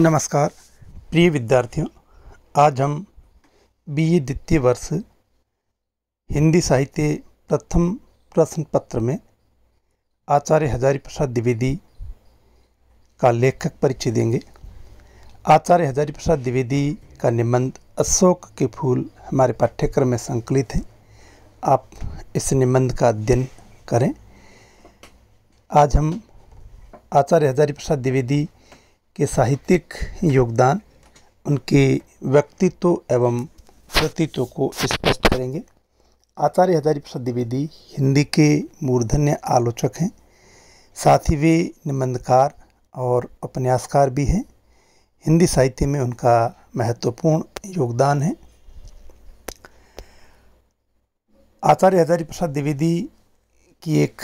नमस्कार प्रिय विद्यार्थियों आज हम बीए द्वितीय वर्ष हिंदी साहित्य प्रथम प्रश्न पत्र में आचार्य हजारी प्रसाद द्विवेदी का लेखक परिचय देंगे आचार्य हजारी प्रसाद द्विवेदी का निबंध अशोक के फूल हमारे पाठ्यक्रम में संकलित हैं आप इस निबंध का अध्ययन करें आज हम आचार्य हजारी प्रसाद द्विवेदी के साहित्यिक योगदान उनके व्यक्तित्व एवं कृतित्व को स्पष्ट करेंगे आचार्य हजारी प्रसाद द्विवेदी हिंदी के मूर्धन्य आलोचक हैं साथ ही वे निबंधकार और उपन्यासकार भी हैं हिंदी साहित्य में उनका महत्वपूर्ण योगदान है आचार्य हजारी प्रसाद द्विवेदी की एक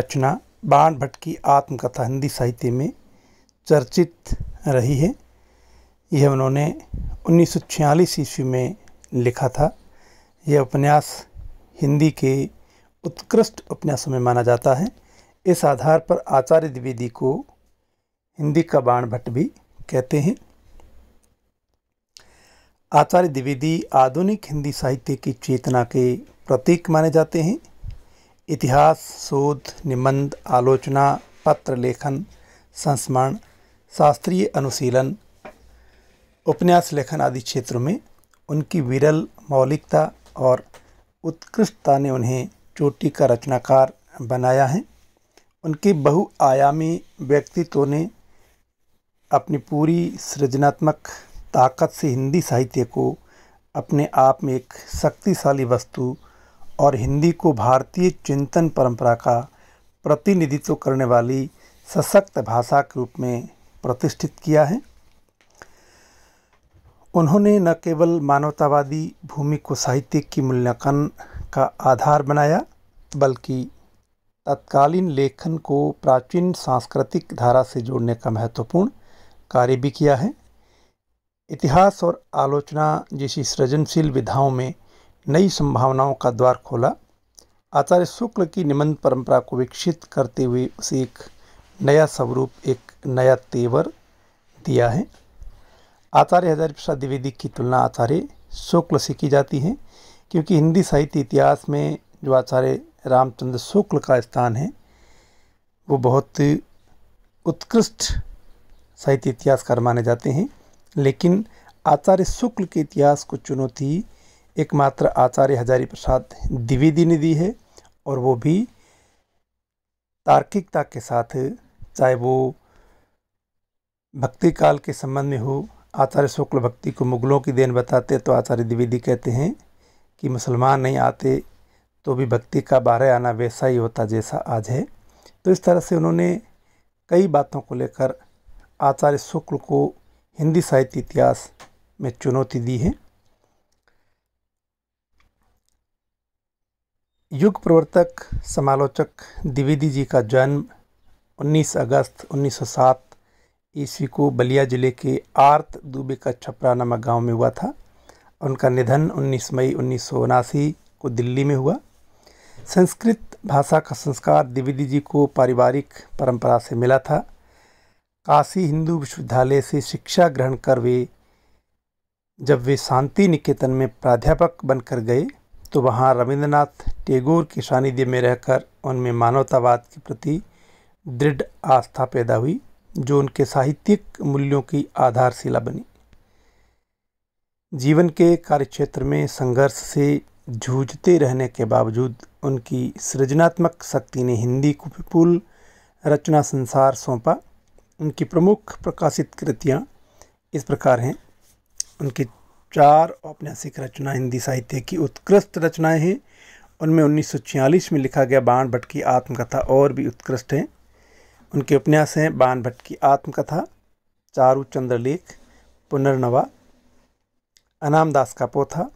रचना बाण भट्ट की आत्मकथा हिंदी साहित्य में चर्चित रही है यह उन्होंने 1946 ईस्वी में लिखा था यह उपन्यास हिंदी के उत्कृष्ट उपन्यासों में माना जाता है इस आधार पर आचार्य द्विवेदी को हिंदी का बाण भट्ट भी कहते हैं आचार्य द्विवेदी आधुनिक हिंदी साहित्य की चेतना के प्रतीक माने जाते हैं इतिहास शोध निबंध आलोचना पत्र लेखन संस्मरण शास्त्रीय अनुशीलन उपन्यास लेखन आदि क्षेत्रों में उनकी विरल मौलिकता और उत्कृष्टता ने उन्हें चोटी का रचनाकार बनाया है उनके बहुआयामी व्यक्तित्व ने अपनी पूरी सृजनात्मक ताकत से हिंदी साहित्य को अपने आप में एक शक्तिशाली वस्तु और हिंदी को भारतीय चिंतन परंपरा का प्रतिनिधित्व करने वाली सशक्त भाषा के रूप में प्रतिष्ठित किया है उन्होंने न केवल मानवतावादी भूमि को साहित्य की मूल्यांकन का आधार बनाया बल्कि तत्कालीन लेखन को प्राचीन सांस्कृतिक धारा से जोड़ने का महत्वपूर्ण कार्य भी किया है इतिहास और आलोचना जैसी सृजनशील विधाओं में नई संभावनाओं का द्वार खोला आचार्य शुक्ल की निबंध परंपरा को विकसित करते हुए उसे एक नया स्वरूप एक नया तेवर दिया है आचार्य हजारी प्रसाद द्विवेदी की तुलना आचार्य शुक्ल से की जाती है क्योंकि हिंदी साहित्य इतिहास में जो आचार्य रामचंद्र शुक्ल का स्थान है वो बहुत उत्कृष्ट साहित्य इतिहासकार माने जाते हैं लेकिन आचार्य शुक्ल के इतिहास को चुनौती एकमात्र आचार्य हजारी प्रसाद द्विवेदी ने दी है और वो भी तार्किकता के साथ चाहे वो भक्ति काल के संबंध में हो आचार्य शुक्ल भक्ति को मुगलों की देन बताते तो आचार्य द्विवेदी कहते हैं कि मुसलमान नहीं आते तो भी भक्ति का बारह आना वैसा ही होता जैसा आज है तो इस तरह से उन्होंने कई बातों को लेकर आचार्य शुक्ल को हिंदी साहित्य इतिहास में चुनौती दी है युग प्रवर्तक समालोचक द्विवेदी जी का जन्म 19 अगस्त 1907 ईस्वी को बलिया जिले के आर्त दुबे का छपरा नामक गाँव में हुआ था उनका निधन 19 मई उन्नीस को दिल्ली में हुआ संस्कृत भाषा का संस्कार द्विवेदी जी को पारिवारिक परंपरा से मिला था काशी हिंदू विश्वविद्यालय से शिक्षा ग्रहण कर वे जब वे शांति निकेतन में प्राध्यापक बनकर गए तो वहाँ रविंद्रनाथ टेगोर के सानिध्य में रहकर उनमें मानवतावाद के प्रति दृढ़ आस्था पैदा हुई जो उनके साहित्यिक मूल्यों की आधारशिला बनी जीवन के कार्यक्षेत्र में संघर्ष से जूझते रहने के बावजूद उनकी सृजनात्मक शक्ति ने हिंदी को विपुल रचना संसार सौंपा उनकी प्रमुख प्रकाशित कृतियाँ इस प्रकार हैं उनकी चार औपन्यासिक रचना हिंदी साहित्य की उत्कृष्ट रचनाएं हैं उनमें 1946 में लिखा गया बाण भट्ट की आत्मकथा और भी उत्कृष्ट हैं उनके उपन्यास हैं बान भट्ट की आत्मकथा चारू चंद्रलेख पुनर्नवा अनामदास का पोथा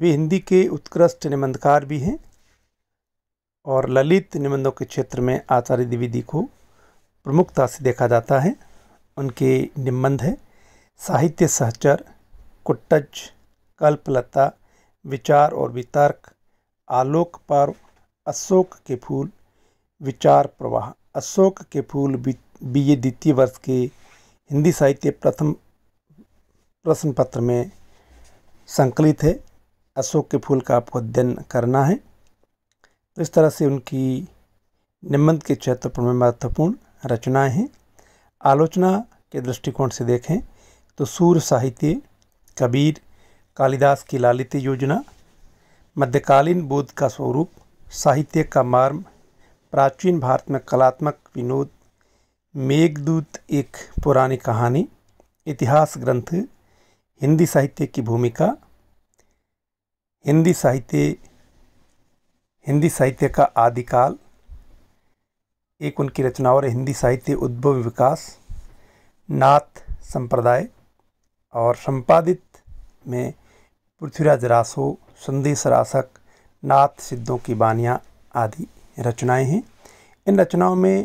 वे हिंदी के उत्कृष्ट निबंधकार भी हैं और ललित निबंधों के क्षेत्र में आचार्य द्विवेदी को प्रमुखता से देखा जाता है उनके निबंध है साहित्य सहचर कुट्टज कल्पलता विचार और वितर्क आलोक पर्व अशोक के फूल विचार प्रवाह अशोक के फूल बी ए द्वितीय वर्ष के हिंदी साहित्य प्रथम प्रश्न पत्र में संकलित है अशोक के फूल का आपको अध्ययन करना है तो इस तरह से उनकी निबंध के क्षेत्र पर महत्वपूर्ण रचनाएं हैं आलोचना के दृष्टिकोण से देखें तो सूर्य साहित्य कबीर कालिदास की लालित्य योजना मध्यकालीन बोध का स्वरूप साहित्य का मार्म प्राचीन भारत में कलात्मक विनोद मेघदूत एक पुरानी कहानी इतिहास ग्रंथ हिंदी साहित्य की भूमिका हिंदी साहित्य हिंदी साहित्य का आदिकाल एक उनकी रचना और हिंदी साहित्य उद्भव विकास नाथ संप्रदाय और संपादित में पृथ्वीराज रासो संदेश रासक नाथ सिद्धों की बानियाँ आदि रचनाएं हैं इन रचनाओं में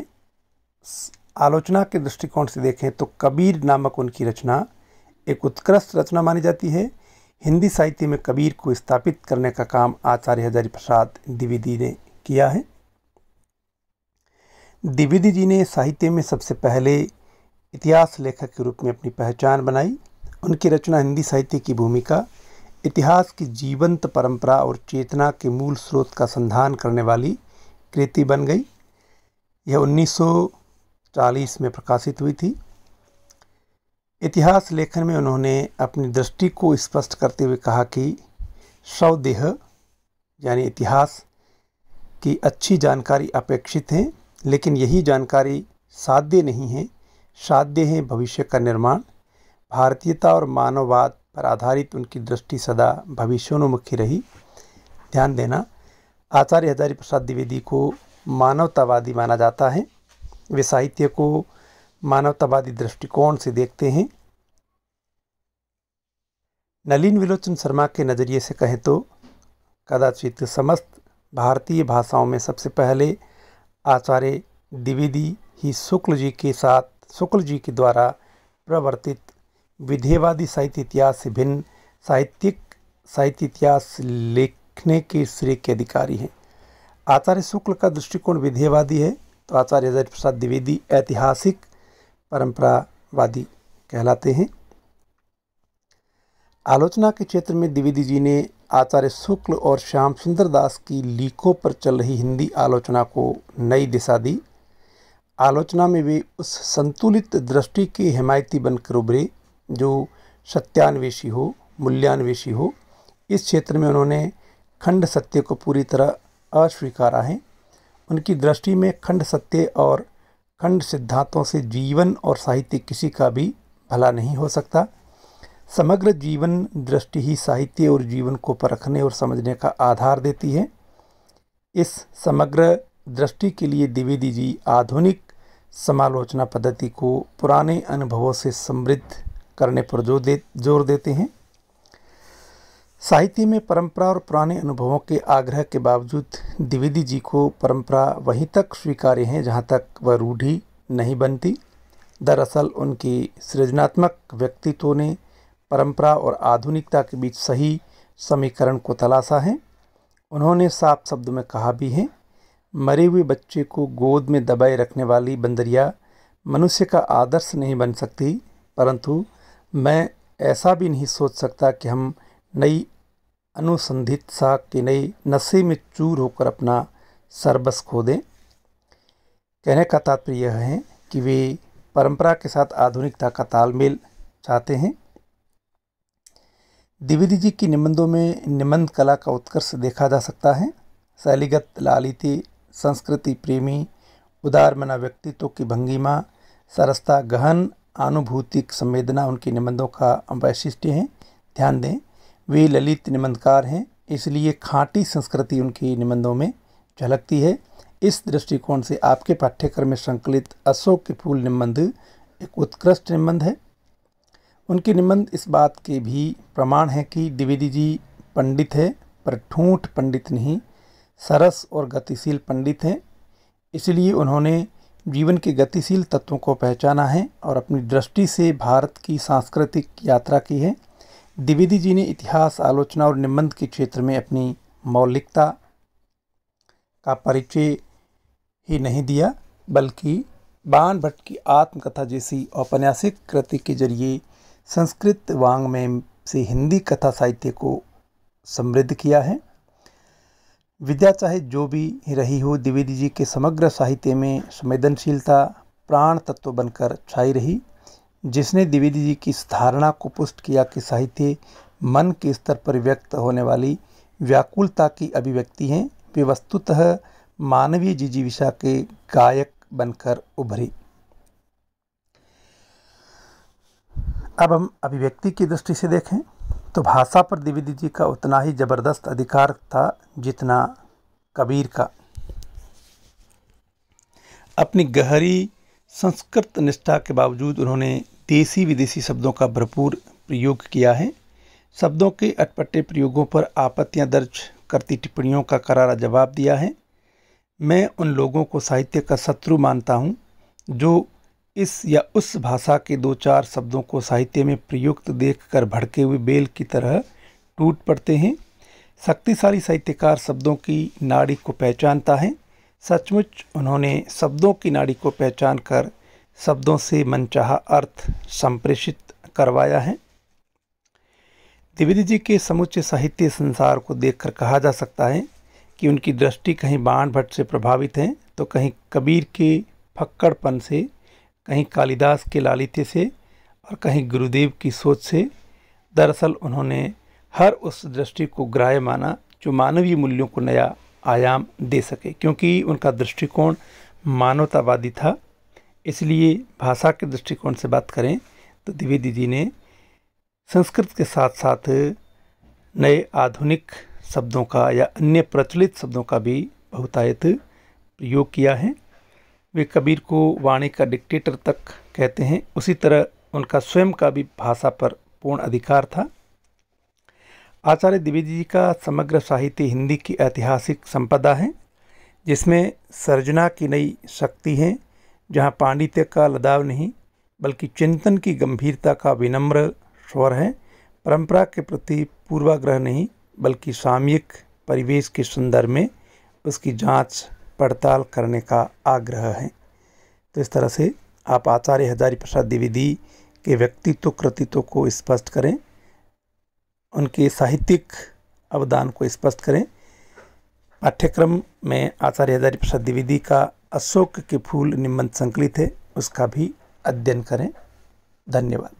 आलोचना के दृष्टिकोण से देखें तो कबीर नामक उनकी रचना एक उत्कृष्ट रचना मानी जाती है हिंदी साहित्य में कबीर को स्थापित करने का काम आचार्य हजारी प्रसाद द्विवेदी ने किया है द्विवेदी जी ने साहित्य में सबसे पहले इतिहास लेखक के रूप में अपनी पहचान बनाई उनकी रचना हिंदी साहित्य की भूमिका इतिहास की जीवंत परंपरा और चेतना के मूल स्रोत का संधान करने वाली कृति बन गई यह 1940 में प्रकाशित हुई थी इतिहास लेखन में उन्होंने अपनी दृष्टि को स्पष्ट करते हुए कहा कि शवदेह यानी इतिहास की अच्छी जानकारी अपेक्षित है लेकिन यही जानकारी साध्य नहीं है साध्य है भविष्य का निर्माण भारतीयता और मानववाद पर आधारित उनकी दृष्टि सदा भविष्योन्मुखी रही ध्यान देना आचार्य हजारी प्रसाद द्विवेदी को मानवतावादी माना जाता है वे साहित्य को मानवतावादी दृष्टिकोण से देखते हैं नलिन विलोचन शर्मा के नज़रिए से कहें तो कदाचित समस्त भारतीय भाषाओं में सबसे पहले आचार्य द्विवेदी ही शुक्ल जी के साथ शुक्ल जी के द्वारा प्रवर्तित विधेयवादी साहित्य इतिहास से भिन्न साहित्यिक साहित्य इतिहास लेख सीखने के श्रेय के अधिकारी हैं आचार्य शुक्ल का दृष्टिकोण विधेयवादी है तो आचार्य हजर प्रसाद द्विवेदी ऐतिहासिक परंपरावादी कहलाते हैं आलोचना के क्षेत्र में द्विवेदी जी ने आचार्य शुक्ल और श्याम सुंदर दास की लीकों पर चल रही हिंदी आलोचना को नई दिशा दी आलोचना में वे उस संतुलित दृष्टि के हिमायती बनकर उभरे जो सत्यान्वेषी हो मूल्यान्वेषी हो इस क्षेत्र में उन्होंने खंड सत्य को पूरी तरह अस्वीकार है उनकी दृष्टि में खंड सत्य और खंड सिद्धांतों से जीवन और साहित्य किसी का भी भला नहीं हो सकता समग्र जीवन दृष्टि ही साहित्य और जीवन को परखने और समझने का आधार देती है इस समग्र दृष्टि के लिए द्विवेदी जी आधुनिक समालोचना पद्धति को पुराने अनुभवों से समृद्ध करने पर जोर दे जोर देते हैं साहित्य में परंपरा और पुराने अनुभवों के आग्रह के बावजूद द्विवेदी जी को परंपरा वहीं तक स्वीकार्य है जहाँ तक वह रूढ़ी नहीं बनती दरअसल उनकी सृजनात्मक व्यक्तित्व ने परंपरा और आधुनिकता के बीच सही समीकरण को तलाशा है उन्होंने साफ शब्द में कहा भी है मरे हुए बच्चे को गोद में दबाए रखने वाली बंदरिया मनुष्य का आदर्श नहीं बन सकती परंतु मैं ऐसा भी नहीं सोच सकता कि हम नई अनुसंधित सा की नई नशे में चूर होकर अपना सरबस खो दें कहने का तात्पर्य यह है कि वे परंपरा के साथ आधुनिकता का तालमेल चाहते हैं द्विवेदी जी की निबंधों में निबंध कला का उत्कर्ष देखा जा सकता है शैलीगत लालिति संस्कृति प्रेमी उदार मना व्यक्तित्व की भंगिमा सरसता गहन आनुभूतिक संवेदना उनकी निबंधों का वैशिष्ट्य है ध्यान दें वे ललित निबंधकार हैं इसलिए खांटी संस्कृति उनकी निबंधों में झलकती है इस दृष्टिकोण से आपके पाठ्यक्रम में संकलित अशोक के फूल निबंध एक उत्कृष्ट निबंध है उनके निबंध इस बात के भी प्रमाण है कि द्विवेदी जी पंडित है पर ठूंठ पंडित नहीं सरस और गतिशील पंडित हैं इसलिए उन्होंने जीवन के गतिशील तत्वों को पहचाना है और अपनी दृष्टि से भारत की सांस्कृतिक यात्रा की है द्विवेदी जी ने इतिहास आलोचना और निबंध के क्षेत्र में अपनी मौलिकता का परिचय ही नहीं दिया बल्कि बाण भट्ट की आत्मकथा जैसी औपन्यासिक कृति के जरिए संस्कृत वांग में से हिंदी कथा साहित्य को समृद्ध किया है विद्या चाहे जो भी रही हो द्विवेदी जी के समग्र साहित्य में संवेदनशीलता प्राण तत्व बनकर छाई रही जिसने द्विवेदी जी की इस धारणा को पुष्ट किया कि साहित्य मन के स्तर पर व्यक्त होने वाली व्याकुलता की अभिव्यक्ति हैं वे वस्तुतः मानवीय जिजीविषा के गायक बनकर उभरी अब हम अभिव्यक्ति की दृष्टि से देखें तो भाषा पर द्विवेदी जी का उतना ही जबरदस्त अधिकार था जितना कबीर का अपनी गहरी संस्कृत निष्ठा के बावजूद उन्होंने देसी विदेशी शब्दों का भरपूर प्रयोग किया है शब्दों के अटपटे प्रयोगों पर आपत्तियां दर्ज करती टिप्पणियों का करारा जवाब दिया है मैं उन लोगों को साहित्य का शत्रु मानता हूँ जो इस या उस भाषा के दो चार शब्दों को साहित्य में प्रयुक्त देखकर भड़के हुए बेल की तरह टूट पड़ते हैं शक्तिशाली साहित्यकार शब्दों की नाड़ी को पहचानता है सचमुच उन्होंने शब्दों की नाड़ी को पहचान कर शब्दों से मनचाहा अर्थ संप्रेषित करवाया है द्विवेदी जी के समुचे साहित्य संसार को देखकर कहा जा सकता है कि उनकी दृष्टि कहीं बाण भट्ट से प्रभावित है तो कहीं कबीर के फक्कड़पन से कहीं कालिदास के लालित्य से और कहीं गुरुदेव की सोच से दरअसल उन्होंने हर उस दृष्टि को ग्राह्य माना जो मानवीय मूल्यों को नया आयाम दे सके क्योंकि उनका दृष्टिकोण मानवतावादी था इसलिए भाषा के दृष्टिकोण से बात करें तो द्विवेदी जी ने संस्कृत के साथ साथ नए आधुनिक शब्दों का या अन्य प्रचलित शब्दों का भी बहुतायत प्रयोग किया है वे कबीर को वाणी का डिक्टेटर तक कहते हैं उसी तरह उनका स्वयं का भी भाषा पर पूर्ण अधिकार था आचार्य द्विवेदी जी का समग्र साहित्य हिंदी की ऐतिहासिक संपदा है जिसमें सर्जना की नई शक्ति है जहाँ पांडित्य का लदाव नहीं बल्कि चिंतन की गंभीरता का विनम्र स्वर है परंपरा के प्रति पूर्वाग्रह नहीं बल्कि सामयिक परिवेश के संदर्भ में उसकी जांच पड़ताल करने का आग्रह है तो इस तरह से आप आचार्य हजारी प्रसाद द्विवेदी के व्यक्तित्व कृतित्व को स्पष्ट करें उनके साहित्यिक अवदान को स्पष्ट करें पाठ्यक्रम में आचार्य हजारी प्रसाद द्विवेदी का अशोक के फूल निबंध संकलित है उसका भी अध्ययन करें धन्यवाद